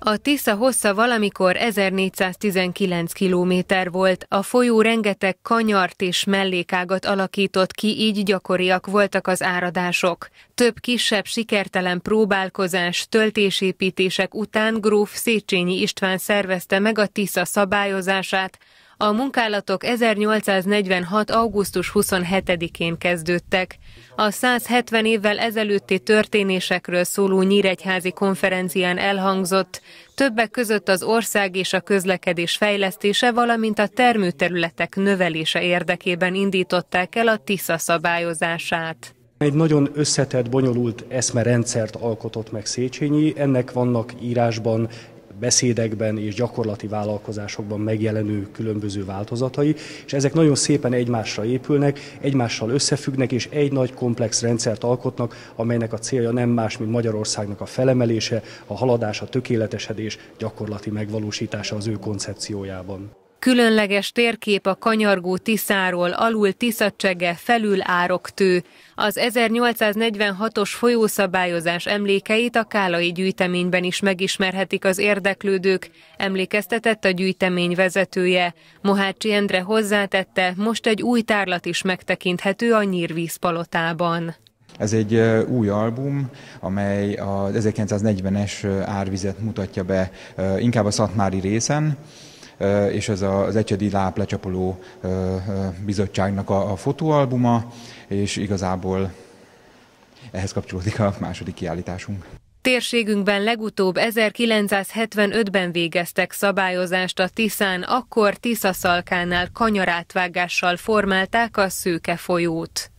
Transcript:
A Tisza hossza valamikor 1419 kilométer volt, a folyó rengeteg kanyart és mellékágat alakított ki, így gyakoriak voltak az áradások. Több kisebb sikertelen próbálkozás, töltésépítések után gróf Széchenyi István szervezte meg a Tisza szabályozását, a munkálatok 1846. augusztus 27-én kezdődtek. A 170 évvel ezelőtti történésekről szóló Nyíregyházi konferencián elhangzott, többek között az ország és a közlekedés fejlesztése, valamint a termőterületek növelése érdekében indították el a TISZA szabályozását. Egy nagyon összetett, bonyolult eszmerendszert alkotott meg Széchenyi, ennek vannak írásban beszédekben és gyakorlati vállalkozásokban megjelenő különböző változatai, és ezek nagyon szépen egymásra épülnek, egymással összefüggnek, és egy nagy komplex rendszert alkotnak, amelynek a célja nem más, mint Magyarországnak a felemelése, a haladás, a tökéletesedés, gyakorlati megvalósítása az ő koncepciójában. Különleges térkép a kanyargó Tiszáról, alul Tiszacsege, felül Ároktő. Az 1846-os folyószabályozás emlékeit a Kálai gyűjteményben is megismerhetik az érdeklődők, emlékeztetett a gyűjtemény vezetője. Mohácsi Endre hozzátette, most egy új tárlat is megtekinthető a Nyírvízpalotában. Ez egy új album, amely az 1940-es árvizet mutatja be inkább a szatmári részen, és ez az Ecsedi Láp lecsapoló bizottságnak a, a fotóalbuma, és igazából ehhez kapcsolódik a második kiállításunk. Térségünkben legutóbb 1975-ben végeztek szabályozást a Tiszán, akkor Tiszaszalkánál kanyarátvágással formálták a szőke folyót.